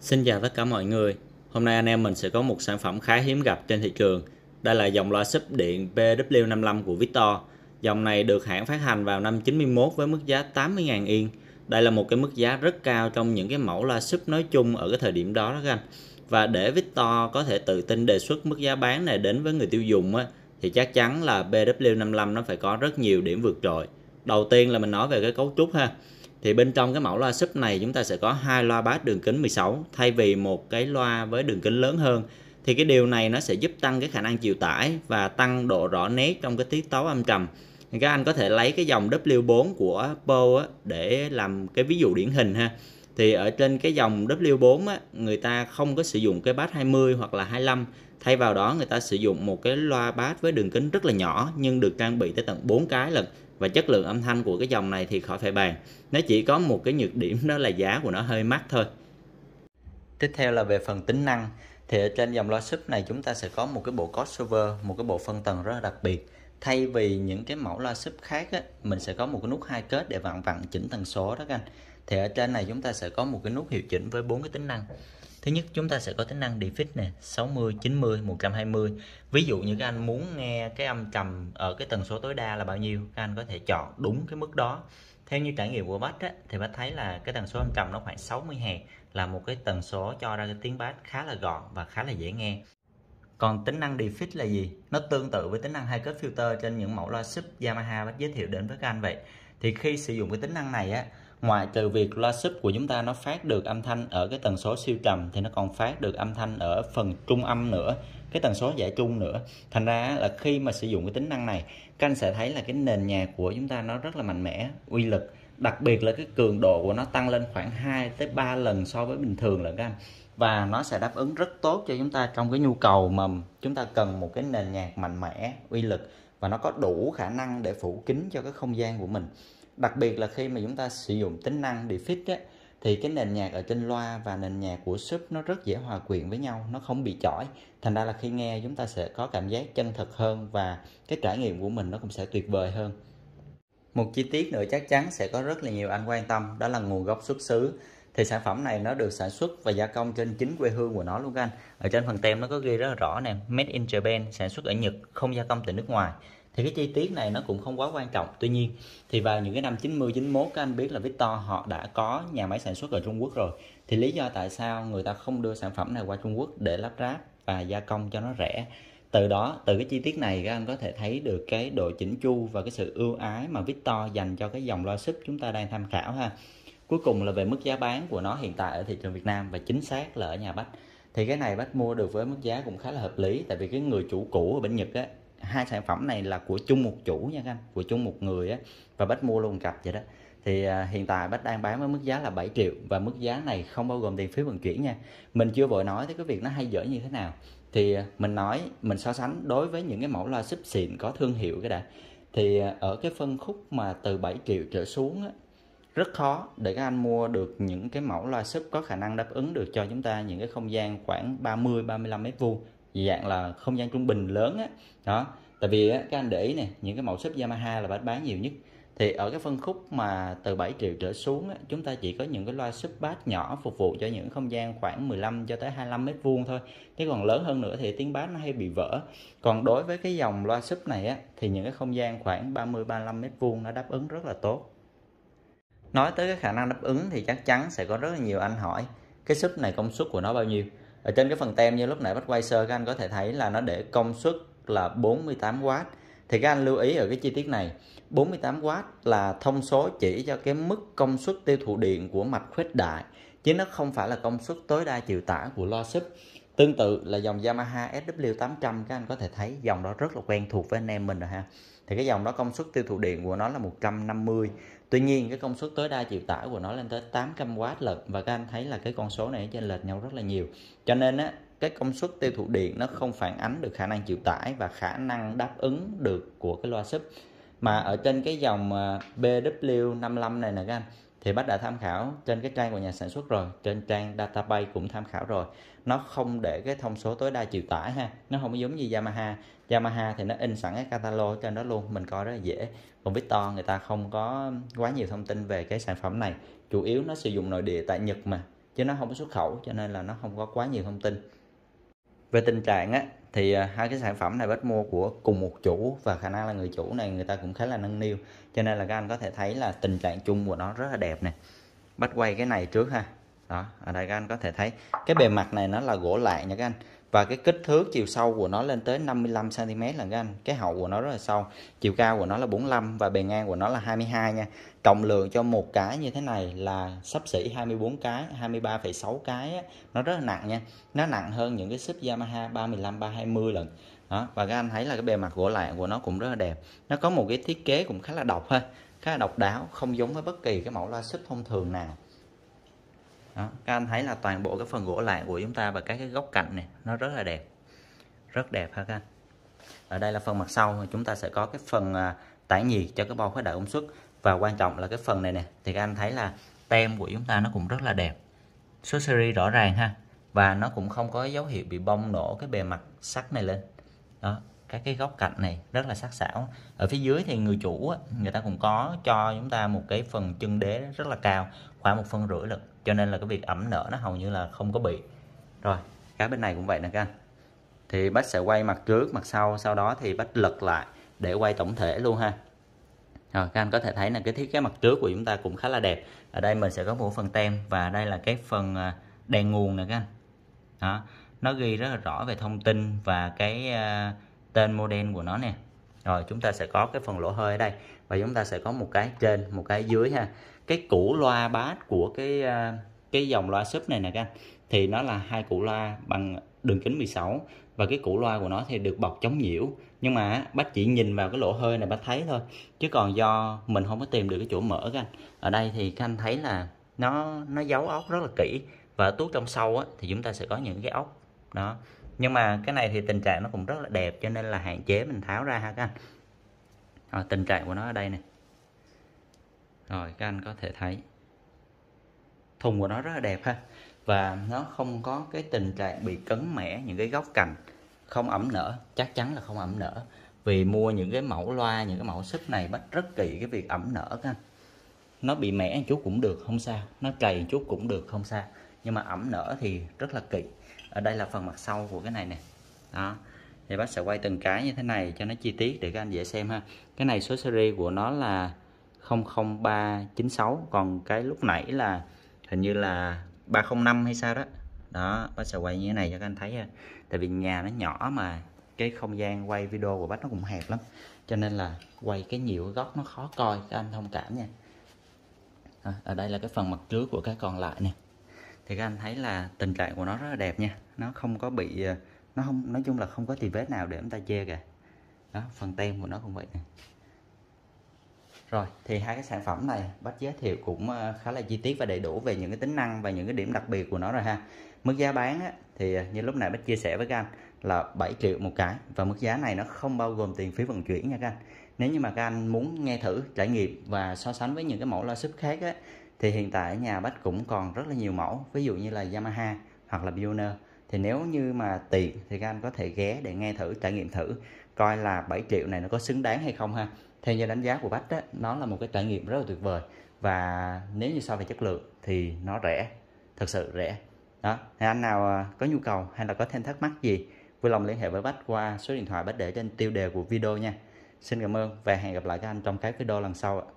Xin chào tất cả mọi người. Hôm nay anh em mình sẽ có một sản phẩm khá hiếm gặp trên thị trường. Đây là dòng loa sub điện PW55 của Victor. Dòng này được hãng phát hành vào năm 91 với mức giá 80.000 yên. Đây là một cái mức giá rất cao trong những cái mẫu loa sub nói chung ở cái thời điểm đó đó các anh. Và để Victor có thể tự tin đề xuất mức giá bán này đến với người tiêu dùng á, thì chắc chắn là PW55 nó phải có rất nhiều điểm vượt trội. Đầu tiên là mình nói về cái cấu trúc ha thì bên trong cái mẫu loa sub này chúng ta sẽ có hai loa bass đường kính 16 thay vì một cái loa với đường kính lớn hơn thì cái điều này nó sẽ giúp tăng cái khả năng chịu tải và tăng độ rõ nét trong cái tiết tấu âm trầm thì các anh có thể lấy cái dòng W4 của Bo để làm cái ví dụ điển hình ha thì ở trên cái dòng W4 á, người ta không có sử dụng cái bass 20 hoặc là 25 Thay vào đó người ta sử dụng một cái loa bass với đường kính rất là nhỏ nhưng được trang bị tới tận 4 cái lần và chất lượng âm thanh của cái dòng này thì khỏi phải bàn. Nó chỉ có một cái nhược điểm đó là giá của nó hơi mắc thôi. Tiếp theo là về phần tính năng thì ở trên dòng loa sub này chúng ta sẽ có một cái bộ crossover, một cái bộ phân tầng rất là đặc biệt. Thay vì những cái mẫu loa sub khác á, mình sẽ có một cái nút hai kết để vặn vặn chỉnh tần số đó các anh. Thì ở trên này chúng ta sẽ có một cái nút hiệu chỉnh với bốn cái tính năng. Thứ nhất chúng ta sẽ có tính năng defix nè 60, 90, 120 Ví dụ như các anh muốn nghe cái âm trầm ở cái tần số tối đa là bao nhiêu Các anh có thể chọn đúng cái mức đó Theo như trải nghiệm của Bách á, thì Bách thấy là cái tần số âm trầm nó khoảng 60 Hz Là một cái tần số cho ra cái tiếng bass khá là gọn và khá là dễ nghe còn tính năng defix là gì? Nó tương tự với tính năng hai kết filter trên những mẫu loa sub Yamaha bác giới thiệu đến với các anh vậy. Thì khi sử dụng cái tính năng này á, ngoại trừ việc loa sub của chúng ta nó phát được âm thanh ở cái tần số siêu trầm thì nó còn phát được âm thanh ở phần trung âm nữa cái tần số giải trung nữa thành ra là khi mà sử dụng cái tính năng này các anh sẽ thấy là cái nền nhạc của chúng ta nó rất là mạnh mẽ uy lực đặc biệt là cái cường độ của nó tăng lên khoảng 2 tới 3 lần so với bình thường là các anh và nó sẽ đáp ứng rất tốt cho chúng ta trong cái nhu cầu mà chúng ta cần một cái nền nhạc mạnh mẽ uy lực và nó có đủ khả năng để phủ kín cho cái không gian của mình đặc biệt là khi mà chúng ta sử dụng tính năng Defect á, thì cái nền nhạc ở trên loa và nền nhạc của sub nó rất dễ hòa quyện với nhau nó không bị chỏi thành ra là khi nghe chúng ta sẽ có cảm giác chân thật hơn và cái trải nghiệm của mình nó cũng sẽ tuyệt vời hơn một chi tiết nữa chắc chắn sẽ có rất là nhiều anh quan tâm đó là nguồn gốc xuất xứ thì sản phẩm này nó được sản xuất và gia công trên chính quê hương của nó luôn anh ở trên phần tem nó có ghi rất là rõ nè made in Japan sản xuất ở Nhật không gia công từ nước ngoài thì cái chi tiết này nó cũng không quá quan trọng tuy nhiên thì vào những cái năm 90 91 các anh biết là Victor họ đã có nhà máy sản xuất ở Trung Quốc rồi thì lý do tại sao người ta không đưa sản phẩm này qua Trung Quốc để lắp ráp và gia công cho nó rẻ từ đó từ cái chi tiết này các anh có thể thấy được cái độ chỉnh chu và cái sự ưu ái mà Victor dành cho cái dòng loa súp chúng ta đang tham khảo ha cuối cùng là về mức giá bán của nó hiện tại ở thị trường Việt Nam và chính xác là ở nhà Bách thì cái này Bách mua được với mức giá cũng khá là hợp lý tại vì cái người chủ cũ ở bên Nhật á hai sản phẩm này là của chung một chủ nha các anh của chung một người á và bách mua luôn cặp vậy đó thì à, hiện tại Bách đang bán với mức giá là 7 triệu và mức giá này không bao gồm tiền phí vận chuyển nha mình chưa vội nói tới cái việc nó hay dở như thế nào thì à, mình nói mình so sánh đối với những cái mẫu loa súp xịn có thương hiệu cái đã thì à, ở cái phân khúc mà từ 7 triệu trở xuống á, rất khó để các anh mua được những cái mẫu loa súp có khả năng đáp ứng được cho chúng ta những cái không gian khoảng 30 35 mét vuông dạng là không gian trung bình lớn á đó tại vì á, các anh để ý nè những cái mẫu xếp Yamaha là bán bán nhiều nhất thì ở cái phân khúc mà từ 7 triệu trở xuống á, chúng ta chỉ có những cái loa sub bass nhỏ phục vụ cho những không gian khoảng 15 cho tới 25 mét vuông thôi chứ còn lớn hơn nữa thì tiếng bass nó hay bị vỡ còn đối với cái dòng loa sub này á, thì những cái không gian khoảng 30 35 mét vuông nó đáp ứng rất là tốt nói tới cái khả năng đáp ứng thì chắc chắn sẽ có rất là nhiều anh hỏi cái sub này công suất của nó bao nhiêu ở trên cái phần tem như lúc nãy bắt quay sơ các anh có thể thấy là nó để công suất là 48W thì các anh lưu ý ở cái chi tiết này 48W là thông số chỉ cho cái mức công suất tiêu thụ điện của mạch khuếch đại chứ nó không phải là công suất tối đa chịu tải của loa sub tương tự là dòng Yamaha SW800 các anh có thể thấy dòng đó rất là quen thuộc với anh em mình rồi ha thì cái dòng đó công suất tiêu thụ điện của nó là 150 Tuy nhiên cái công suất tối đa chịu tải của nó lên tới 800W lận và các anh thấy là cái con số này trên lệch nhau rất là nhiều. Cho nên á cái công suất tiêu thụ điện nó không phản ánh được khả năng chịu tải và khả năng đáp ứng được của cái loa sub mà ở trên cái dòng à, BW55 này nè các anh thì bác đã tham khảo trên cái trang của nhà sản xuất rồi trên trang database cũng tham khảo rồi nó không để cái thông số tối đa chịu tải ha nó không giống như Yamaha Yamaha thì nó in sẵn cái catalog trên đó luôn mình coi rất là dễ còn Victor người ta không có quá nhiều thông tin về cái sản phẩm này chủ yếu nó sử dụng nội địa tại Nhật mà chứ nó không có xuất khẩu cho nên là nó không có quá nhiều thông tin về tình trạng á thì à, hai cái sản phẩm này bách mua của cùng một chủ và khả năng là người chủ này người ta cũng khá là nâng niu cho nên là các anh có thể thấy là tình trạng chung của nó rất là đẹp này bắt quay cái này trước ha đó ở đây các anh có thể thấy cái bề mặt này nó là gỗ lại nha các anh và cái kích thước chiều sâu của nó lên tới 55 cm là các anh cái hậu của nó rất là sâu chiều cao của nó là 45 và bề ngang của nó là 22 nha cộng lượng cho một cái như thế này là sắp xỉ 24 cái 23,6 cái á. nó rất là nặng nha nó nặng hơn những cái ship Yamaha 35 320 lần đó và các anh thấy là cái bề mặt gỗ lạng của nó cũng rất là đẹp nó có một cái thiết kế cũng khá là độc ha khá là độc đáo không giống với bất kỳ cái mẫu loa sub thông thường nào đó. các anh thấy là toàn bộ cái phần gỗ lại của chúng ta và các cái góc cạnh này nó rất là đẹp rất đẹp ha các anh ở đây là phần mặt sau chúng ta sẽ có cái phần à, tải nhiệt cho cái bo khuếch đại công suất và quan trọng là cái phần này nè thì các anh thấy là tem của chúng ta nó cũng rất là đẹp số series rõ ràng ha và nó cũng không có dấu hiệu bị bong nổ cái bề mặt sắt này lên đó các cái góc cạnh này rất là sắc sảo ở phía dưới thì người chủ người ta cũng có cho chúng ta một cái phần chân đế rất là cao khoảng một phân rưỡi lực cho nên là cái việc ẩm nở nó hầu như là không có bị rồi cái bên này cũng vậy nè các anh thì bác sẽ quay mặt trước mặt sau sau đó thì bác lật lại để quay tổng thể luôn ha rồi các anh có thể thấy là cái thiết kế mặt trước của chúng ta cũng khá là đẹp ở đây mình sẽ có một phần tem và đây là cái phần à, đèn nguồn nè các anh đó nó ghi rất là rõ về thông tin và cái uh, tên model của nó nè rồi chúng ta sẽ có cái phần lỗ hơi ở đây và chúng ta sẽ có một cái trên một cái dưới ha cái củ loa bass của cái à, cái dòng loa sub này nè các anh thì nó là hai củ loa bằng đường kính 16 và cái củ loa của nó thì được bọc chống nhiễu nhưng mà bác chỉ nhìn vào cái lỗ hơi này bác thấy thôi chứ còn do mình không có tìm được cái chỗ mở các anh ở đây thì các anh thấy là nó nó giấu ốc rất là kỹ và tuốt trong sâu á, thì chúng ta sẽ có những cái ốc đó nhưng mà cái này thì tình trạng nó cũng rất là đẹp cho nên là hạn chế mình tháo ra ha các anh rồi, tình trạng của nó ở đây nè rồi các anh có thể thấy thùng của nó rất là đẹp ha và nó không có cái tình trạng bị cấn mẻ những cái góc cạnh không ẩm nở chắc chắn là không ẩm nở vì mua những cái mẫu loa những cái mẫu sức này bắt rất kỳ cái việc ẩm nở các anh nó bị mẻ chút cũng được không sao nó trầy chút cũng được không sao nhưng mà ẩm nở thì rất là kỳ ở đây là phần mặt sau của cái này nè đó thì bác sẽ quay từng cái như thế này cho nó chi tiết để các anh dễ xem ha cái này số series của nó là 00396 còn cái lúc nãy là hình như là 305 hay sao đó đó bác sẽ quay như thế này cho các anh thấy ha tại vì nhà nó nhỏ mà cái không gian quay video của bác nó cũng hẹp lắm cho nên là quay cái nhiều góc nó khó coi các anh thông cảm nha ở đây là cái phần mặt trước của cái còn lại nè thì các anh thấy là tình trạng của nó rất là đẹp nha nó không có bị ờ, nó không nói chung là không có tì vết nào để chúng ta chê kìa đó phần tem của nó cũng vậy này rồi thì hai cái sản phẩm này bác giới thiệu cũng ờ, khá là chi tiết và đầy đủ về những cái tính năng và những cái điểm đặc biệt của nó rồi ha mức giá bán á, thì ờ, như lúc nãy bác chia sẻ với các anh là 7 triệu một cái và mức giá này nó không bao gồm tiền phí vận chuyển nha các anh nếu như mà các anh muốn nghe thử trải nghiệm và so sánh với những cái mẫu loa sub khác á, thì hiện tại ở nhà bách cũng còn rất là nhiều mẫu ví dụ như là Yamaha hoặc là Bioner thì nếu như mà tiện thì các anh có thể ghé để nghe thử trải nghiệm thử coi là 7 triệu này nó có xứng đáng hay không ha theo như đánh giá của bách đó, nó là một cái trải nghiệm rất là tuyệt vời và nếu như so về chất lượng thì nó rẻ thật sự rẻ đó thì anh nào à, có nhu cầu hay là có thêm thắc mắc gì vui lòng liên hệ với bách qua số điện thoại bách để trên tiêu đề của video nha xin cảm ơn và hẹn gặp lại các anh trong các video lần sau ạ